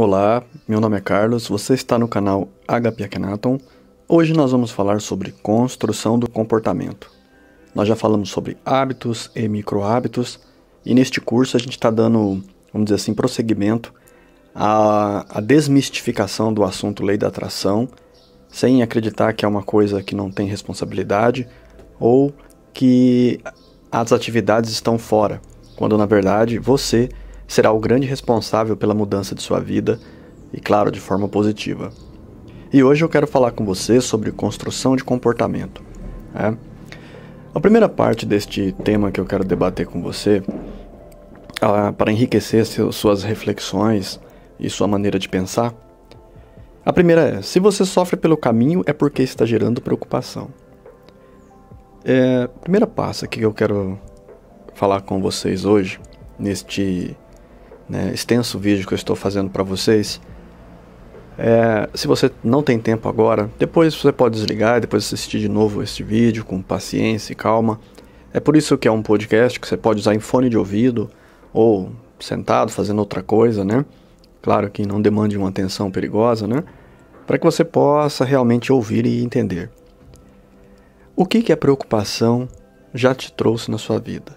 Olá, meu nome é Carlos, você está no canal HP Akhenaton. Hoje nós vamos falar sobre construção do comportamento. Nós já falamos sobre hábitos e micro hábitos e neste curso a gente está dando, vamos dizer assim, prosseguimento à, à desmistificação do assunto lei da atração, sem acreditar que é uma coisa que não tem responsabilidade ou que as atividades estão fora, quando na verdade você será o grande responsável pela mudança de sua vida e, claro, de forma positiva. E hoje eu quero falar com você sobre construção de comportamento. Né? A primeira parte deste tema que eu quero debater com você, ah, para enriquecer seu, suas reflexões e sua maneira de pensar, a primeira é: se você sofre pelo caminho, é porque está gerando preocupação. É, primeira passa que eu quero falar com vocês hoje, neste né, extenso vídeo que eu estou fazendo para vocês. É, se você não tem tempo agora, depois você pode desligar, depois assistir de novo este vídeo com paciência e calma. É por isso que é um podcast que você pode usar em fone de ouvido ou sentado fazendo outra coisa, né? Claro que não demande uma atenção perigosa, né? Para que você possa realmente ouvir e entender. O que, que a preocupação já te trouxe na sua vida?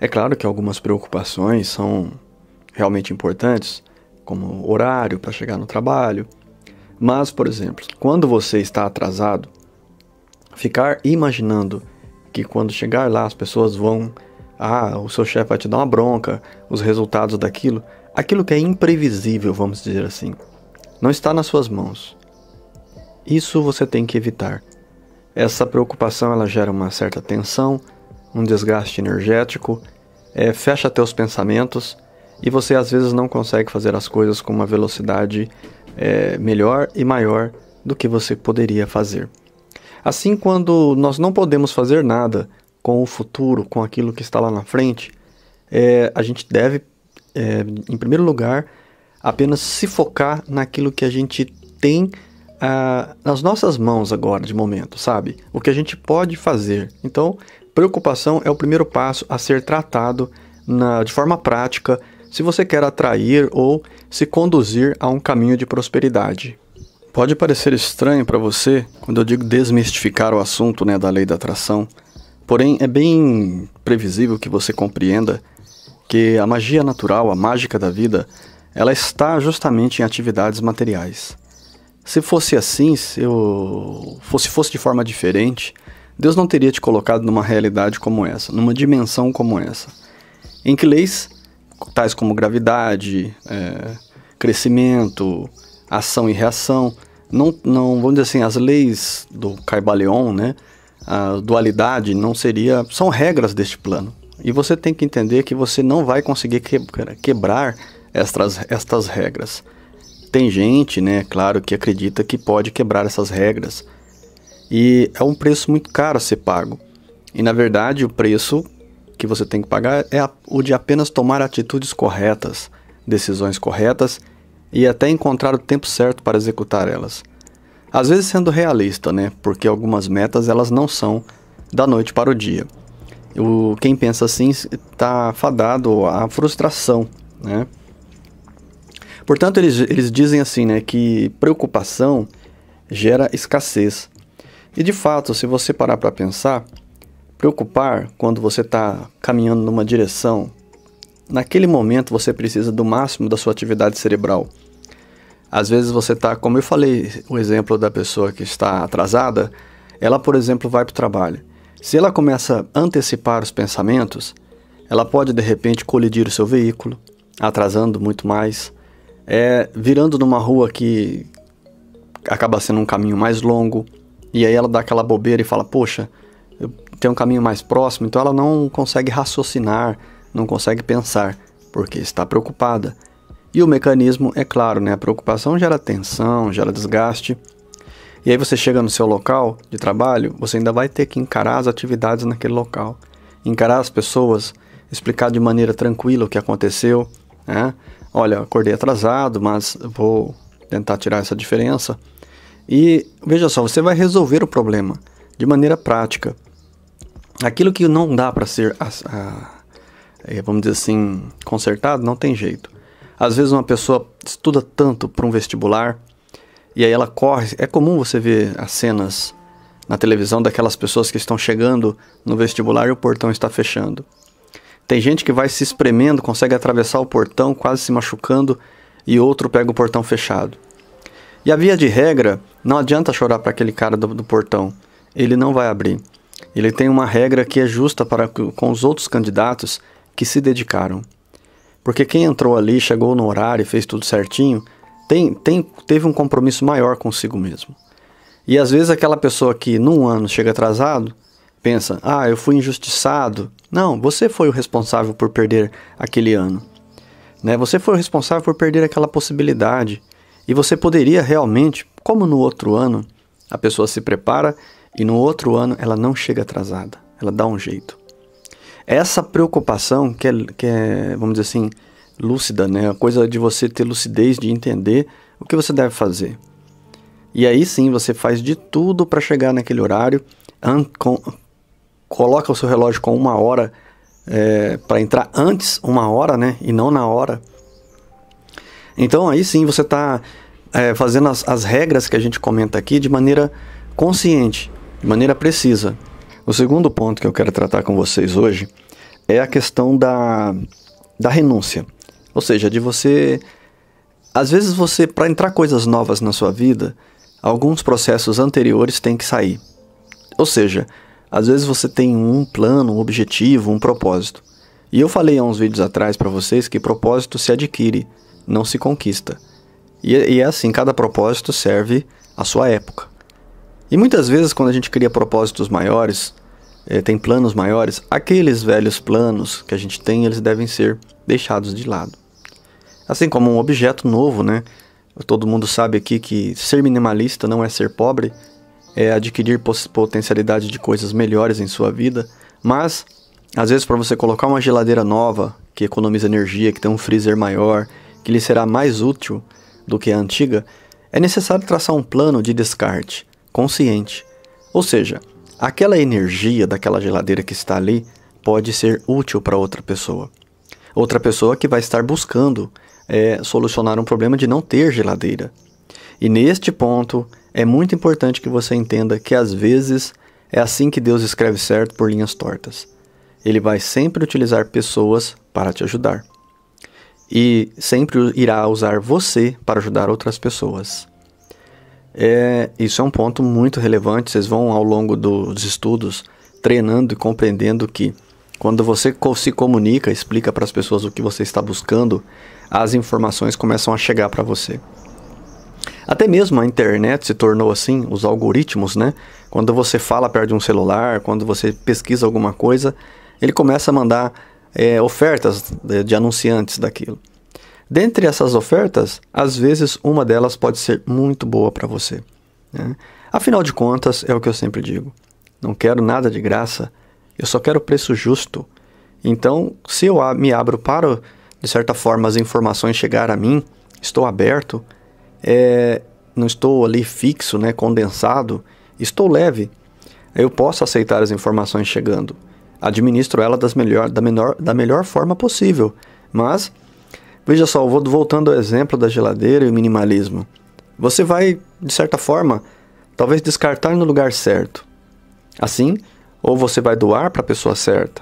É claro que algumas preocupações são realmente importantes, como horário para chegar no trabalho. Mas, por exemplo, quando você está atrasado, ficar imaginando que quando chegar lá as pessoas vão, ah, o seu chefe vai te dar uma bronca, os resultados daquilo, aquilo que é imprevisível, vamos dizer assim, não está nas suas mãos. Isso você tem que evitar. Essa preocupação ela gera uma certa tensão, um desgaste energético, é, fecha teus pensamentos e você às vezes não consegue fazer as coisas com uma velocidade é, melhor e maior do que você poderia fazer. Assim, quando nós não podemos fazer nada com o futuro, com aquilo que está lá na frente, é, a gente deve, é, em primeiro lugar, apenas se focar naquilo que a gente tem ah, nas nossas mãos agora, de momento, sabe? O que a gente pode fazer. Então, preocupação é o primeiro passo a ser tratado na, de forma prática se você quer atrair ou se conduzir a um caminho de prosperidade. Pode parecer estranho para você quando eu digo desmistificar o assunto né, da lei da atração, porém é bem previsível que você compreenda que a magia natural, a mágica da vida, ela está justamente em atividades materiais. Se fosse assim, se eu fosse, fosse de forma diferente, Deus não teria te colocado numa realidade como essa, numa dimensão como essa, em que leis tais como gravidade, é, crescimento, ação e reação. Não, não, vamos dizer assim, as leis do Caibalion, né? A dualidade não seria. São regras deste plano. E você tem que entender que você não vai conseguir quebrar estas, estas regras. Tem gente, né, claro, que acredita que pode quebrar essas regras. E é um preço muito caro a ser pago. E na verdade, o preço que você tem que pagar é o de apenas tomar atitudes corretas, decisões corretas e até encontrar o tempo certo para executar elas. Às vezes sendo realista, né? Porque algumas metas elas não são da noite para o dia. O, quem pensa assim está fadado à frustração, né? Portanto, eles, eles dizem assim, né, que preocupação gera escassez. E de fato, se você parar para pensar, Preocupar quando você está caminhando numa direção, naquele momento você precisa do máximo da sua atividade cerebral. Às vezes você está, como eu falei, o exemplo da pessoa que está atrasada, ela, por exemplo, vai para o trabalho. Se ela começa a antecipar os pensamentos, ela pode de repente colidir o seu veículo, atrasando muito mais, é, virando numa rua que acaba sendo um caminho mais longo, e aí ela dá aquela bobeira e fala: Poxa, tem um caminho mais próximo, então ela não consegue raciocinar, não consegue pensar, porque está preocupada. E o mecanismo é claro, né? A preocupação gera tensão, gera desgaste. E aí você chega no seu local de trabalho, você ainda vai ter que encarar as atividades naquele local, encarar as pessoas, explicar de maneira tranquila o que aconteceu, né? Olha, acordei atrasado, mas vou tentar tirar essa diferença. E veja só, você vai resolver o problema de maneira prática aquilo que não dá para ser, a, a, é, vamos dizer assim, consertado, não tem jeito. Às vezes uma pessoa estuda tanto para um vestibular e aí ela corre. É comum você ver as cenas na televisão daquelas pessoas que estão chegando no vestibular e o portão está fechando. Tem gente que vai se espremendo, consegue atravessar o portão, quase se machucando, e outro pega o portão fechado. E a via de regra, não adianta chorar para aquele cara do, do portão, ele não vai abrir. Ele tem uma regra que é justa para com os outros candidatos que se dedicaram. Porque quem entrou ali, chegou no horário e fez tudo certinho, tem, tem, teve um compromisso maior consigo mesmo. E às vezes aquela pessoa que num ano chega atrasado, pensa: ah, eu fui injustiçado. Não, você foi o responsável por perder aquele ano. Né? Você foi o responsável por perder aquela possibilidade. E você poderia realmente, como no outro ano, a pessoa se prepara e no outro ano ela não chega atrasada, ela dá um jeito. Essa preocupação que é, que é vamos dizer assim, lúcida, né? A coisa de você ter lucidez de entender o que você deve fazer. E aí sim você faz de tudo para chegar naquele horário, com, coloca o seu relógio com uma hora é, para entrar antes uma hora, né? E não na hora. Então aí sim você está é, fazendo as, as regras que a gente comenta aqui de maneira consciente de maneira precisa. O segundo ponto que eu quero tratar com vocês hoje é a questão da, da renúncia. Ou seja, de você. Às vezes você, para entrar coisas novas na sua vida, alguns processos anteriores têm que sair. Ou seja, às vezes você tem um plano, um objetivo, um propósito. E eu falei há uns vídeos atrás para vocês que propósito se adquire, não se conquista. E, é, e é assim, cada propósito serve à sua época. E muitas vezes, quando a gente cria propósitos maiores, é, tem planos maiores, aqueles velhos planos que a gente tem, eles devem ser deixados de lado. Assim como um objeto novo, né? Todo mundo sabe aqui que ser minimalista não é ser pobre, é adquirir potencialidade de coisas melhores em sua vida, mas às vezes para você colocar uma geladeira nova, que economiza energia, que tem um freezer maior, que lhe será mais útil do que a antiga, é necessário traçar um plano de descarte consciente. Ou seja, aquela energia daquela geladeira que está ali pode ser útil para outra pessoa. Outra pessoa que vai estar buscando é, solucionar um problema de não ter geladeira. E neste ponto, é muito importante que você entenda que às vezes é assim que Deus escreve certo por linhas tortas. Ele vai sempre utilizar pessoas para te ajudar. E sempre irá usar você para ajudar outras pessoas. É, isso é um ponto muito relevante. Vocês vão, ao longo dos estudos, treinando e compreendendo que quando você se comunica, explica para as pessoas o que você está buscando, as informações começam a chegar para você. Até mesmo a internet se tornou assim, os algoritmos, né? Quando você fala perto de um celular, quando você pesquisa alguma coisa, ele começa a mandar é, ofertas de anunciantes daquilo. Dentre essas ofertas, às vezes uma delas pode ser muito boa para você. Né? Afinal de contas, é o que eu sempre digo: não quero nada de graça, eu só quero preço justo. Então, se eu me abro para, de certa forma, as informações chegar a mim, estou aberto, é, não estou ali fixo, né, condensado, estou leve. Eu posso aceitar as informações chegando. Administro ela das melhor, da, menor, da melhor forma possível, mas Veja só, vou voltando ao exemplo da geladeira e o minimalismo. Você vai, de certa forma, talvez descartar no lugar certo. Assim, ou você vai doar para a pessoa certa,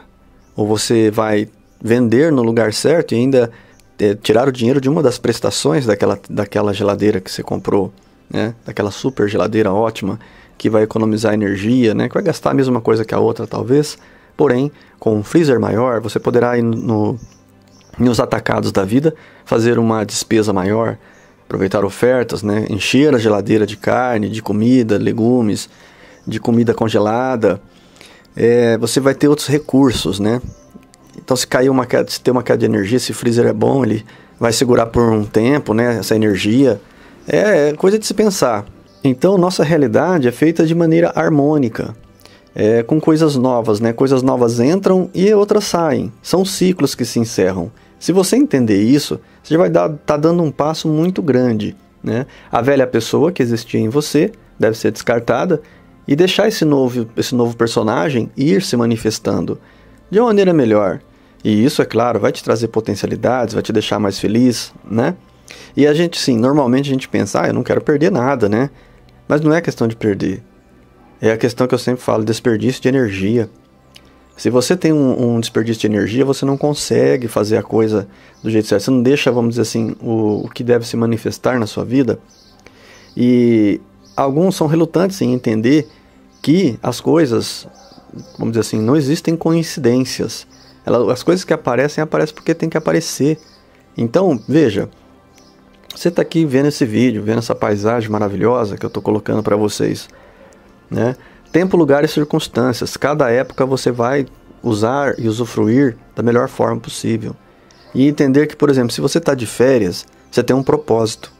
ou você vai vender no lugar certo e ainda é, tirar o dinheiro de uma das prestações daquela, daquela geladeira que você comprou, né? daquela super geladeira ótima que vai economizar energia, né? que vai gastar a mesma coisa que a outra talvez, porém com um freezer maior você poderá ir no, e os atacados da vida fazer uma despesa maior, aproveitar ofertas, né? encher a geladeira de carne, de comida, legumes, de comida congelada. É, você vai ter outros recursos, né? Então se cair uma queda se tem uma queda de energia, se freezer é bom, ele vai segurar por um tempo, né? Essa energia é, é coisa de se pensar. Então nossa realidade é feita de maneira harmônica, é, com coisas novas, né? Coisas novas entram e outras saem. São ciclos que se encerram. Se você entender isso, você já vai estar tá dando um passo muito grande. Né? A velha pessoa que existia em você deve ser descartada e deixar esse novo, esse novo personagem ir se manifestando de uma maneira melhor. E isso, é claro, vai te trazer potencialidades, vai te deixar mais feliz, né? E a gente, sim, normalmente a gente pensa, ah, eu não quero perder nada, né? Mas não é questão de perder. É a questão que eu sempre falo, desperdício de energia. Se você tem um, um, desperdício de energia, você não consegue fazer a coisa do jeito certo. Você não deixa, vamos dizer assim, o, o que deve se manifestar na sua vida. E alguns são relutantes em entender que as coisas, vamos dizer assim, não existem coincidências. Ela, as coisas que aparecem, aparecem porque tem que aparecer. Então, veja, você está aqui vendo esse vídeo, vendo essa paisagem maravilhosa que eu estou colocando para vocês, né? Tempo, lugar e circunstâncias. Cada época você vai usar e usufruir da melhor forma possível. E entender que, por exemplo, se você está de férias, você tem um propósito.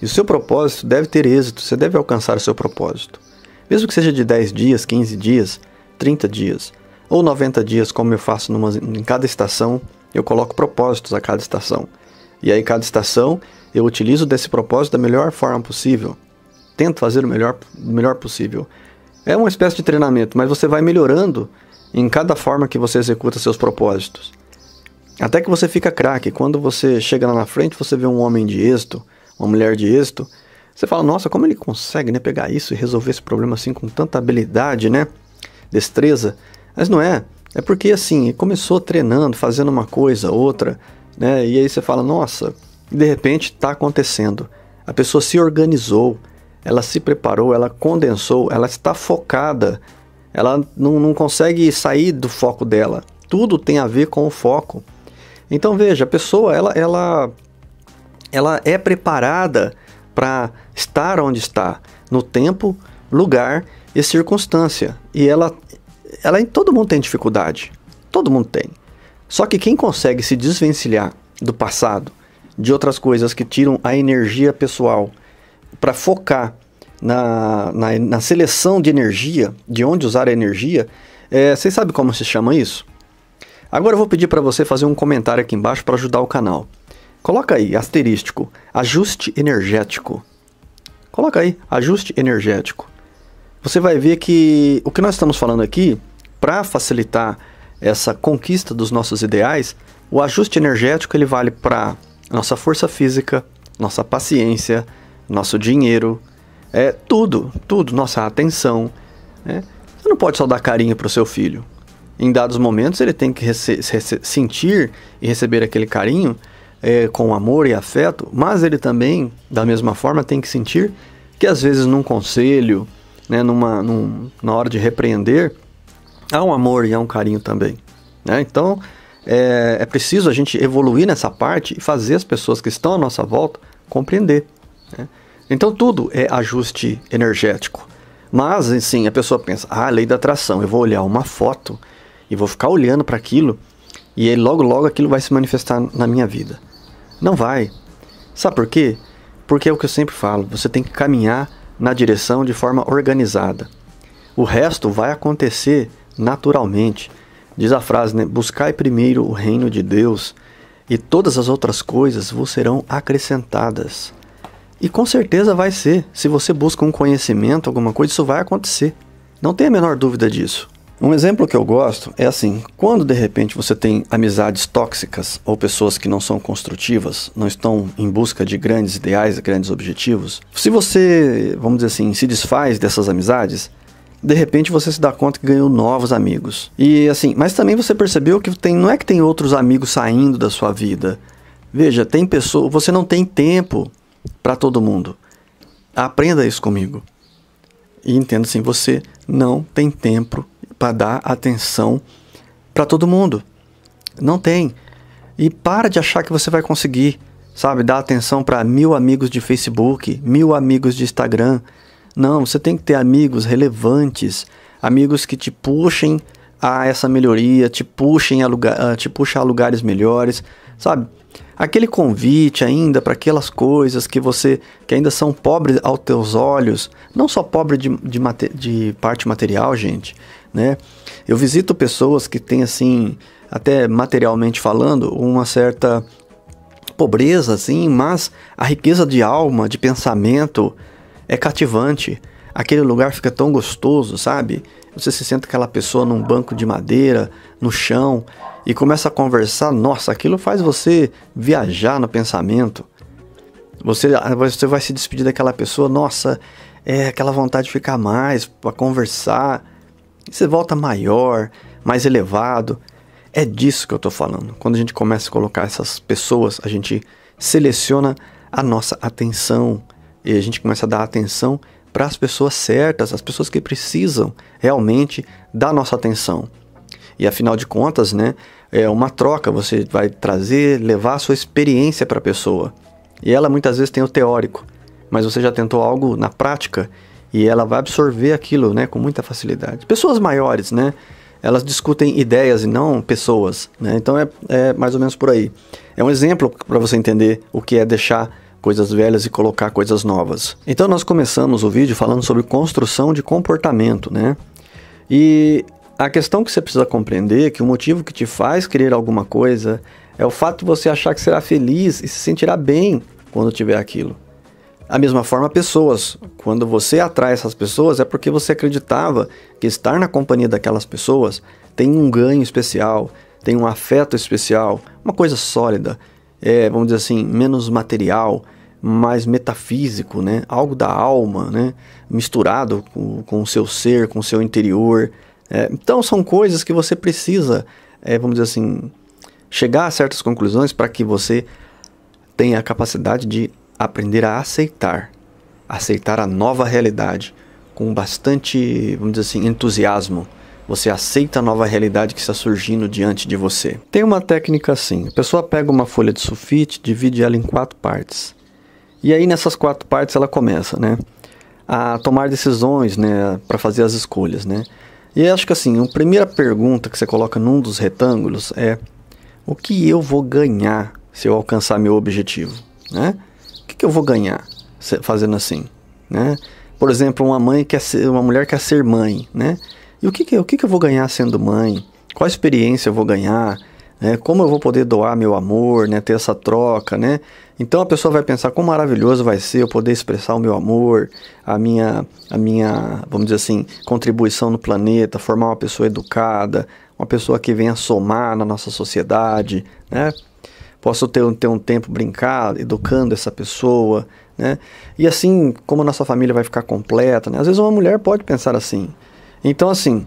E o seu propósito deve ter êxito, você deve alcançar o seu propósito. Mesmo que seja de 10 dias, 15 dias, 30 dias, ou 90 dias, como eu faço numa, em cada estação, eu coloco propósitos a cada estação. E aí, cada estação, eu utilizo desse propósito da melhor forma possível. Tento fazer o melhor, o melhor possível. É uma espécie de treinamento, mas você vai melhorando em cada forma que você executa seus propósitos. Até que você fica craque. Quando você chega lá na frente, você vê um homem de êxito, uma mulher de êxito, você fala: "Nossa, como ele consegue, né, pegar isso e resolver esse problema assim com tanta habilidade, né? Destreza". Mas não é. É porque assim, começou treinando, fazendo uma coisa, outra, né? E aí você fala: "Nossa, e de repente está acontecendo". A pessoa se organizou, ela se preparou, ela condensou, ela está focada, ela não, não consegue sair do foco dela. Tudo tem a ver com o foco. Então veja, a pessoa ela, ela, ela é preparada para estar onde está, no tempo, lugar e circunstância. E ela, ela todo mundo tem dificuldade, todo mundo tem. Só que quem consegue se desvencilhar do passado, de outras coisas que tiram a energia pessoal para focar na, na, na, seleção de energia, de onde usar a energia, é, vocês sabem como se chama isso? Agora eu vou pedir para você fazer um comentário aqui embaixo para ajudar o canal. Coloca aí, asterístico, ajuste energético. Coloca aí, ajuste energético. Você vai ver que o que nós estamos falando aqui, para facilitar essa conquista dos nossos ideais, o ajuste energético ele vale para nossa força física, nossa paciência, nosso dinheiro, é tudo, tudo, nossa atenção. Né? Você não pode só dar carinho para o seu filho. Em dados momentos ele tem que sentir e receber aquele carinho é, com amor e afeto, mas ele também, da mesma forma, tem que sentir que às vezes num conselho, né, numa, num, na hora de repreender, há um amor e há um carinho também. Né? Então é, é preciso a gente evoluir nessa parte e fazer as pessoas que estão à nossa volta compreender então tudo é ajuste energético. Mas, assim, a pessoa pensa: ah, lei da atração, eu vou olhar uma foto e vou ficar olhando para aquilo e aí logo logo aquilo vai se manifestar na minha vida. Não vai. Sabe por quê? Porque é o que eu sempre falo: você tem que caminhar na direção de forma organizada. O resto vai acontecer naturalmente. Diz a frase, né? Buscai primeiro o reino de Deus e todas as outras coisas vos serão acrescentadas. E com certeza vai ser. Se você busca um conhecimento, alguma coisa, isso vai acontecer. Não tem a menor dúvida disso. Um exemplo que eu gosto é assim: quando de repente você tem amizades tóxicas ou pessoas que não são construtivas, não estão em busca de grandes ideais, grandes objetivos, se você, vamos dizer assim, se desfaz dessas amizades, de repente você se dá conta que ganhou novos amigos. E assim, mas também você percebeu que tem, não é que tem outros amigos saindo da sua vida. Veja, tem pessoa, você não tem tempo para todo mundo. Aprenda isso comigo. E entenda assim: você não tem tempo para dar atenção para todo mundo. Não tem. E para de achar que você vai conseguir, sabe, dar atenção para mil amigos de Facebook, mil amigos de Instagram. Não, você tem que ter amigos relevantes, amigos que te puxem a essa melhoria, te puxem a, lugar, ah, te puxa a lugares melhores, sabe? Aquele convite ainda para aquelas coisas que você que ainda são pobres aos teus olhos, não só pobre de, de, mate, de parte material, gente, né? Eu visito pessoas que têm assim, até materialmente falando, uma certa pobreza, assim, mas a riqueza de alma, de pensamento é cativante aquele lugar fica tão gostoso, sabe? Você se senta aquela pessoa num banco de madeira, no chão, e começa a conversar. Nossa, aquilo faz você viajar no pensamento. Você, você vai se despedir daquela pessoa, nossa, é aquela vontade de ficar mais, para conversar. Você volta maior, mais elevado. É disso que eu estou falando. Quando a gente começa a colocar essas pessoas, a gente seleciona a nossa atenção e a gente começa a dar atenção para as pessoas certas, as pessoas que precisam realmente da nossa atenção. E afinal de contas, né, é uma troca, você vai trazer, levar a sua experiência para a pessoa. E ela muitas vezes tem o teórico, mas você já tentou algo na prática e ela vai absorver aquilo, né, com muita facilidade. Pessoas maiores, né, elas discutem ideias e não pessoas, né? Então é, é mais ou menos por aí. É um exemplo para você entender o que é deixar coisas velhas e colocar coisas novas. Então nós começamos o vídeo falando sobre construção de comportamento, né? E a questão que você precisa compreender é que o motivo que te faz querer alguma coisa é o fato de você achar que será feliz e se sentirá bem quando tiver aquilo. Da mesma forma, pessoas. Quando você atrai essas pessoas, é porque você acreditava que estar na companhia daquelas pessoas tem um ganho especial, tem um afeto especial, uma coisa sólida, é, vamos dizer assim, menos material, mais metafísico, né? Algo da alma, né? Misturado com, com o seu ser, com o seu interior. É, então, são coisas que você precisa, é, vamos dizer assim, chegar a certas conclusões para que você tenha a capacidade de aprender a aceitar, aceitar a nova realidade com bastante, vamos dizer assim, entusiasmo. Você aceita a nova realidade que está surgindo diante de você. Tem uma técnica assim: a pessoa pega uma folha de sulfite, divide ela em quatro partes. E aí nessas quatro partes ela começa, né, a tomar decisões, né, para fazer as escolhas, né. E acho que assim, a primeira pergunta que você coloca num dos retângulos é: o que eu vou ganhar se eu alcançar meu objetivo, né? O que, que eu vou ganhar fazendo assim, né? Por exemplo, uma mãe quer ser, uma mulher quer ser mãe, né? E o que, que, o que, que eu vou ganhar sendo mãe? Qual experiência eu vou ganhar? É, como eu vou poder doar meu amor, né? Ter essa troca, né? Então a pessoa vai pensar como maravilhoso vai ser eu poder expressar o meu amor, a minha, a minha, vamos dizer assim, contribuição no planeta, formar uma pessoa educada, uma pessoa que venha somar na nossa sociedade, né? Posso ter, ter um tempo brincar, educando essa pessoa, né? E assim, como a nossa família vai ficar completa, né? Às vezes uma mulher pode pensar assim, então, assim,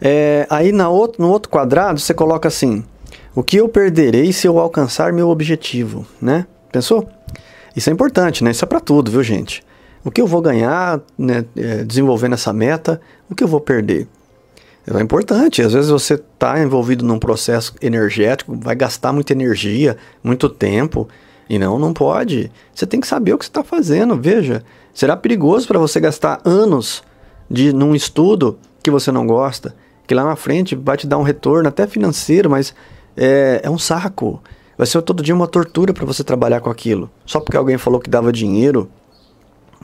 é, aí na outro, no outro quadrado você coloca assim: o que eu perderei se eu alcançar meu objetivo, né? Pensou? Isso é importante, né? Isso é para tudo, viu, gente? O que eu vou ganhar né, é, desenvolvendo essa meta? O que eu vou perder? É importante. Às vezes você está envolvido num processo energético, vai gastar muita energia, muito tempo. E não, não pode. Você tem que saber o que você está fazendo. Veja, será perigoso para você gastar anos de num estudo que você não gosta, que lá na frente vai te dar um retorno até financeiro, mas é, é um saco. Vai ser todo dia uma tortura para você trabalhar com aquilo. Só porque alguém falou que dava dinheiro,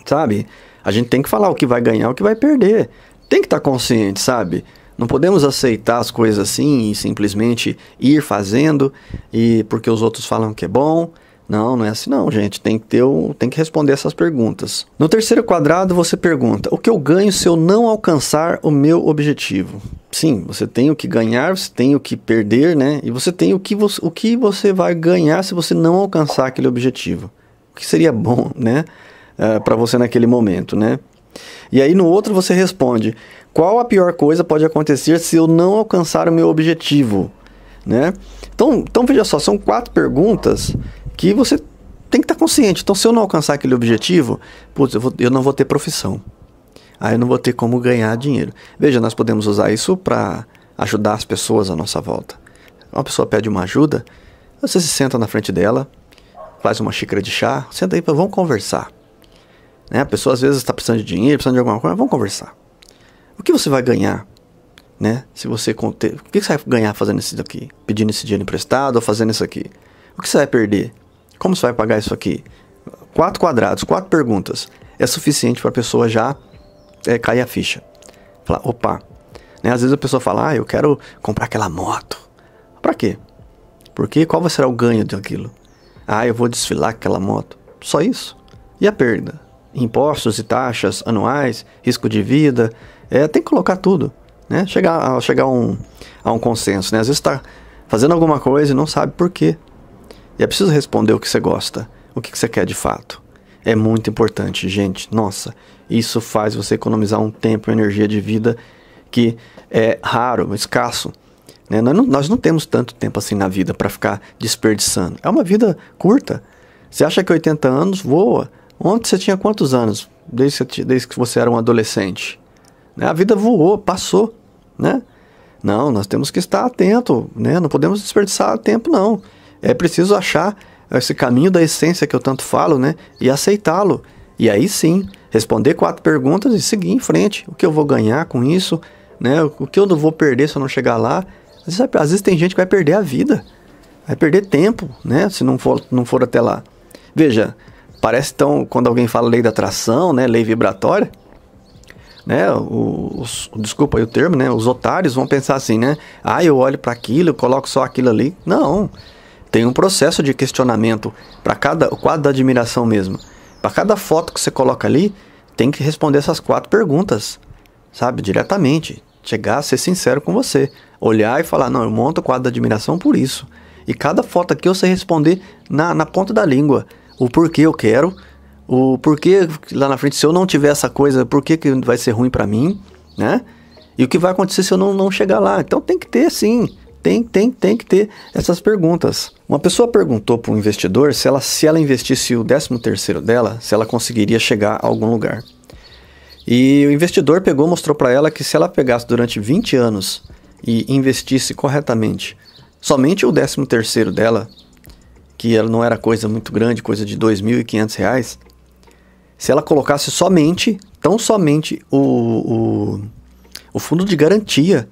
sabe? A gente tem que falar o que vai ganhar, o que vai perder. Tem que estar tá consciente, sabe? Não podemos aceitar as coisas assim e simplesmente ir fazendo e porque os outros falam que é bom não, não é assim não, gente. Tem que ter tem que responder essas perguntas. No terceiro quadrado, você pergunta: o que eu ganho se eu não alcançar o meu objetivo? Sim, você tem o que ganhar, você tem o que perder, né? E você tem o que você, o que você vai ganhar se você não alcançar aquele objetivo. O que seria bom, né? Uh, é, para você naquele momento, né? E aí no outro você responde: qual a pior coisa pode acontecer se eu não alcançar o meu objetivo? Né? Então, então veja só, são quatro perguntas que você tem que estar tá consciente. Então, se eu não alcançar aquele objetivo, putz, eu, vou, eu não vou ter profissão. Aí eu não vou ter como ganhar dinheiro. Veja, nós podemos usar isso para ajudar as pessoas à nossa volta. Uma pessoa pede uma ajuda, você se senta na frente dela, faz uma xícara de chá, senta aí, vamos conversar. Né? A pessoa às vezes está precisando de dinheiro, precisando de alguma coisa, vamos conversar. O que você vai ganhar? Né? Se você conter, o que você vai ganhar fazendo isso aqui, Pedindo esse dinheiro emprestado ou fazendo isso aqui? O que você vai perder? Como você vai pagar isso aqui? Quatro quadrados, quatro perguntas. É suficiente para a pessoa já é, cair a ficha. Falar, opa. Né? Às vezes a pessoa fala, ah, eu quero comprar aquela moto. Para quê? Porque qual será o ganho daquilo? Ah, eu vou desfilar aquela moto. Só isso. E a perda? Impostos e taxas anuais, risco de vida, é, tem que colocar tudo. Né? Chegar, a, chegar um, a um consenso. Né? Às vezes está fazendo alguma coisa e não sabe por quê. E é preciso responder o que você gosta, o que você quer de fato. É muito importante, gente. Nossa, isso faz você economizar um tempo e energia de vida que é raro, escasso. Né? Nós, não, nós não temos tanto tempo assim na vida para ficar desperdiçando. É uma vida curta. Você acha que 80 anos voa? Ontem você tinha quantos anos? Desde que, desde que você era um adolescente. Né? A vida voou, passou. Né? Não, nós temos que estar atento. Né? Não podemos desperdiçar tempo, não. É preciso achar esse caminho da essência que eu tanto falo, né? E aceitá-lo. E aí sim, responder quatro perguntas e seguir em frente. O que eu vou ganhar com isso? Né? O que eu não vou perder se eu não chegar lá? Às vezes, às vezes tem gente que vai perder a vida, vai perder tempo, né? Se não for, não for até lá. Veja, parece tão. Quando alguém fala lei da atração, né? Lei vibratória. Né, os, desculpa aí o termo, né? Os otários vão pensar assim, né? Ah, eu olho para aquilo, eu coloco só aquilo ali. Não. Não tem um processo de questionamento para cada o quadro da admiração mesmo. Para cada foto que você coloca ali, tem que responder essas quatro perguntas, sabe? Diretamente. Chegar a ser sincero com você. Olhar e falar: não, eu monto o quadro da admiração por isso. E cada foto aqui você responder na, na ponta da língua. O porquê eu quero, o porquê lá na frente, se eu não tiver essa coisa, por que, que vai ser ruim para mim, né? E o que vai acontecer se eu não, não chegar lá? Então tem que ter sim tem, tem, tem que ter essas perguntas. Uma pessoa perguntou para um investidor se ela, se ela investisse o 13 terceiro dela, se ela conseguiria chegar a algum lugar. E o investidor pegou, mostrou para ela que se ela pegasse durante 20 anos e investisse corretamente, somente o 13 terceiro dela, que ela não era coisa muito grande, coisa de R$ reais se ela colocasse somente, tão somente o, o, o fundo de garantia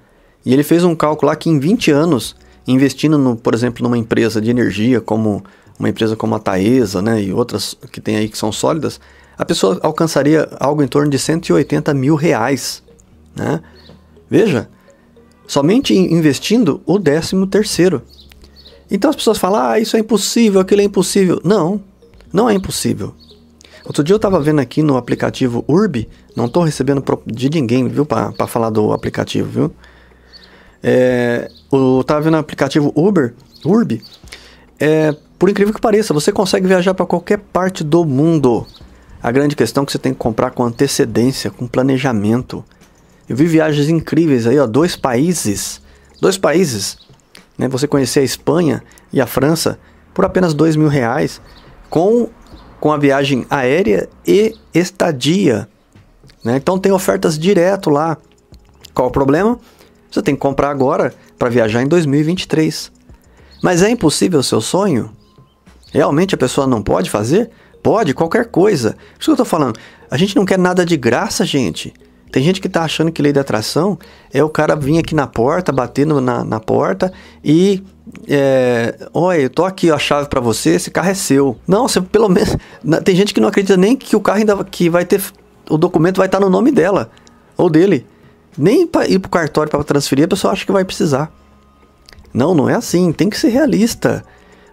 e ele fez um cálculo lá que em 20 anos, investindo, no, por exemplo, numa empresa de energia, como uma empresa como a Taesa né, e outras que tem aí que são sólidas, a pessoa alcançaria algo em torno de 180 mil reais. Né? Veja, somente investindo o décimo terceiro. Então as pessoas falam, ah, isso é impossível, aquilo é impossível. Não, não é impossível. Outro dia eu estava vendo aqui no aplicativo Urb, não estou recebendo de ninguém, viu, para falar do aplicativo, viu? É, eu estava vendo o aplicativo Uber, Urb. É, por incrível que pareça, você consegue viajar para qualquer parte do mundo. A grande questão é que você tem que comprar com antecedência, com planejamento. Eu vi viagens incríveis aí, ó, dois países, dois países, né? Você conhecer a Espanha e a França por apenas dois mil reais, com com a viagem aérea e estadia, né? Então tem ofertas direto lá. Qual o problema? Você tem que comprar agora para viajar em 2023. Mas é impossível o seu sonho? Realmente a pessoa não pode fazer? Pode, qualquer coisa. Por isso que eu estou falando. A gente não quer nada de graça, gente. Tem gente que está achando que lei da atração é o cara vir aqui na porta, batendo na, na porta e. É, Oi, eu tô aqui a chave para você, esse carro é seu. Não, você pelo menos. Tem gente que não acredita nem que o carro ainda. que vai ter. o documento vai estar tá no nome dela ou dele. Nem para ir pro cartório para transferir, a pessoa acha que vai precisar. Não, não é assim, tem que ser realista.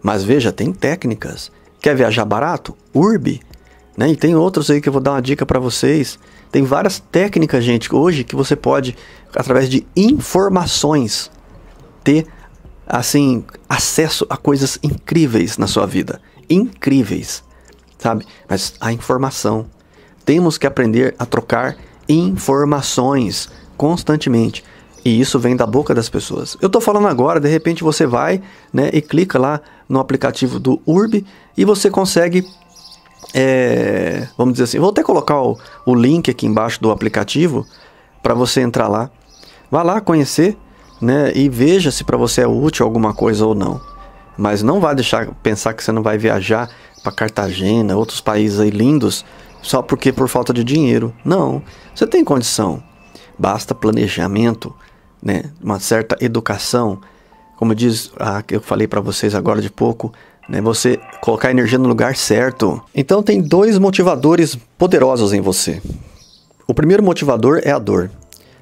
Mas veja, tem técnicas. Quer viajar barato? Urbe. Né? E tem outros aí que eu vou dar uma dica para vocês. Tem várias técnicas, gente, hoje que você pode, através de informações, ter assim acesso a coisas incríveis na sua vida, incríveis, sabe? Mas a informação, temos que aprender a trocar informações constantemente. E isso vem da boca das pessoas. Eu estou falando agora, de repente você vai né, e clica lá no aplicativo do Urb e você consegue é, vamos dizer assim, vou até colocar o, o link aqui embaixo do aplicativo para você entrar lá. Vá lá conhecer, né, e veja se para você é útil alguma coisa ou não. Mas não vá deixar pensar que você não vai viajar para Cartagena, outros países aí lindos, só porque por falta de dinheiro. Não, você tem condição. Basta planejamento, né? uma certa educação. Como diz a que eu falei para vocês agora de pouco, né? você colocar a energia no lugar certo. Então tem dois motivadores poderosos em você. O primeiro motivador é a dor.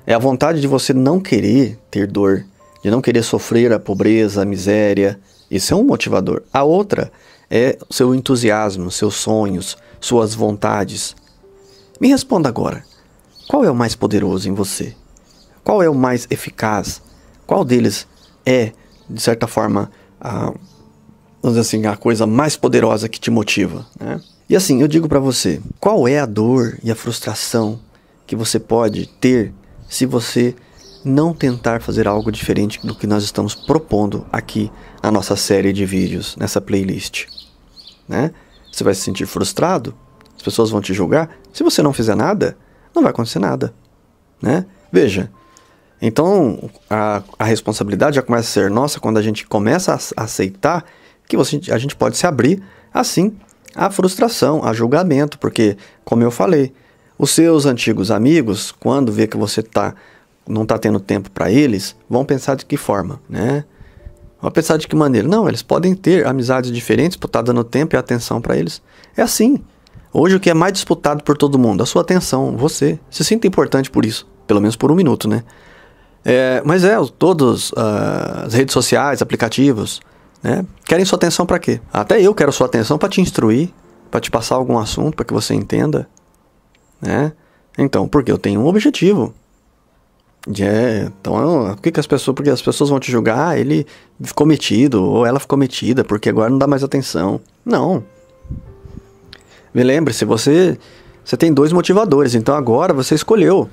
É a vontade de você não querer ter dor, de não querer sofrer a pobreza, a miséria. Isso é um motivador. A outra é seu entusiasmo, seus sonhos, suas vontades. Me responda agora: qual é o mais poderoso em você? Qual é o mais eficaz? Qual deles é, de certa forma, a, vamos dizer assim, a coisa mais poderosa que te motiva? Né? E assim, eu digo para você, qual é a dor e a frustração que você pode ter se você não tentar fazer algo diferente do que nós estamos propondo aqui na nossa série de vídeos, nessa playlist. Né? Você vai se sentir frustrado? As pessoas vão te julgar? Se você não fizer nada, não vai acontecer nada, né? Veja, então a, a responsabilidade já começa a ser nossa quando a gente começa a aceitar que você, a gente pode se abrir, assim, à frustração, a julgamento, porque, como eu falei, os seus antigos amigos, quando vê que você tá, não está tendo tempo para eles, vão pensar de que forma, né? Vão pensar de que maneira? Não, eles podem ter amizades diferentes por estar tá dando tempo e atenção para eles. É assim. Hoje o que é mais disputado por todo mundo? A sua atenção, você. Se sinta importante por isso, pelo menos por um minuto, né? É, mas é, todas uh, as redes sociais, aplicativos, né? Querem sua atenção para quê? Até eu quero sua atenção para te instruir, para te passar algum assunto, para que você entenda, né? Então, porque eu tenho um objetivo. É, então, por que, que, as pessoas, porque as pessoas vão te julgar, ele ficou metido ou ela ficou metida, porque agora não dá mais atenção. Não. Me lembre-se, você, você tem dois motivadores, então agora você escolheu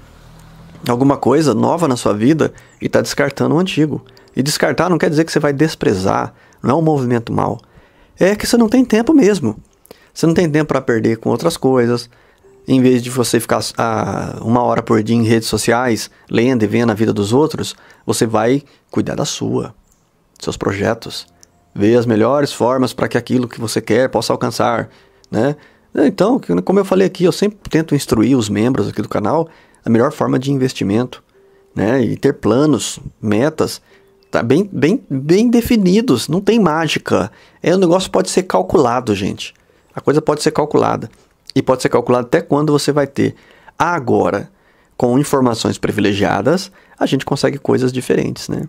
alguma coisa nova na sua vida e está descartando o antigo. E descartar não quer dizer que você vai desprezar, não é um movimento mal. É que você não tem tempo mesmo. Você não tem tempo para perder com outras coisas. Em vez de você ficar ah, uma hora por dia em redes sociais, lendo e vendo a vida dos outros, você vai cuidar da sua, seus projetos, ver as melhores formas para que aquilo que você quer possa alcançar, né? É, então, como eu falei aqui, eu sempre tento instruir os membros aqui do canal a melhor forma de investimento, né? E ter planos, metas, tá bem, bem, bem definidos, não tem mágica. É, o negócio pode ser calculado, gente. A coisa pode ser calculada. E pode ser calculada até quando você vai ter. Agora, com informações privilegiadas, a gente consegue coisas diferentes, né?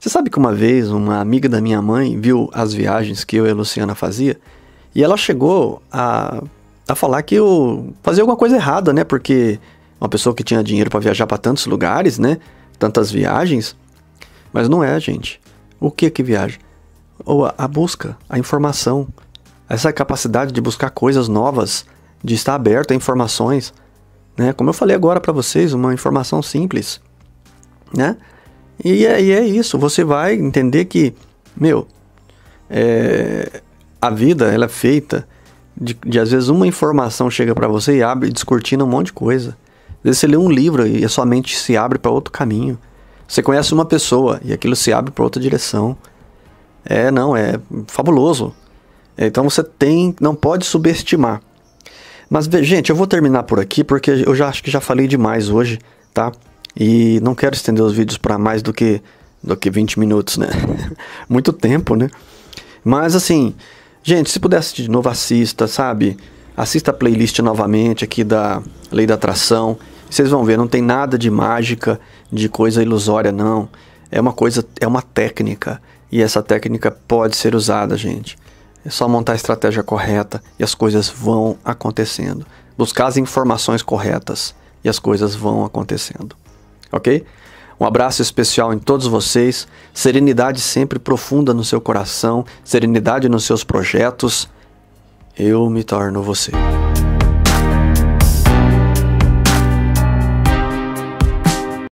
Você sabe que uma vez uma amiga da minha mãe viu as viagens que eu e a Luciana fazia e ela chegou a, a falar que eu fazia alguma coisa errada, né? Porque uma pessoa que tinha dinheiro para viajar para tantos lugares, né? Tantas viagens. Mas não é, gente. O que que viaja? Ou a, a busca, a informação, essa capacidade de buscar coisas novas, de estar aberto a informações, né? Como eu falei agora para vocês, uma informação simples, né? E é, e é, isso. Você vai entender que, meu, é, a vida ela é feita de, de às vezes uma informação chega para você e abre, descortina um monte de coisa. Às vezes você lê um livro e a sua mente se abre para outro caminho. Você conhece uma pessoa e aquilo se abre para outra direção. É, não, é fabuloso. É, então você tem, não pode subestimar. Mas gente, eu vou terminar por aqui porque eu já acho que já falei demais hoje, tá? E não quero estender os vídeos para mais do que do que 20 minutos, né? Muito tempo, né? Mas assim, Gente, se puder assistir de novo, assista, sabe? Assista a playlist novamente aqui da Lei da Atração. Vocês vão ver, não tem nada de mágica, de coisa ilusória, não. É uma coisa, é uma técnica. E essa técnica pode ser usada, gente. É só montar a estratégia correta e as coisas vão acontecendo. Buscar as informações corretas e as coisas vão acontecendo. Ok? Um abraço especial em todos vocês. Serenidade sempre profunda no seu coração, serenidade nos seus projetos. Eu me torno você.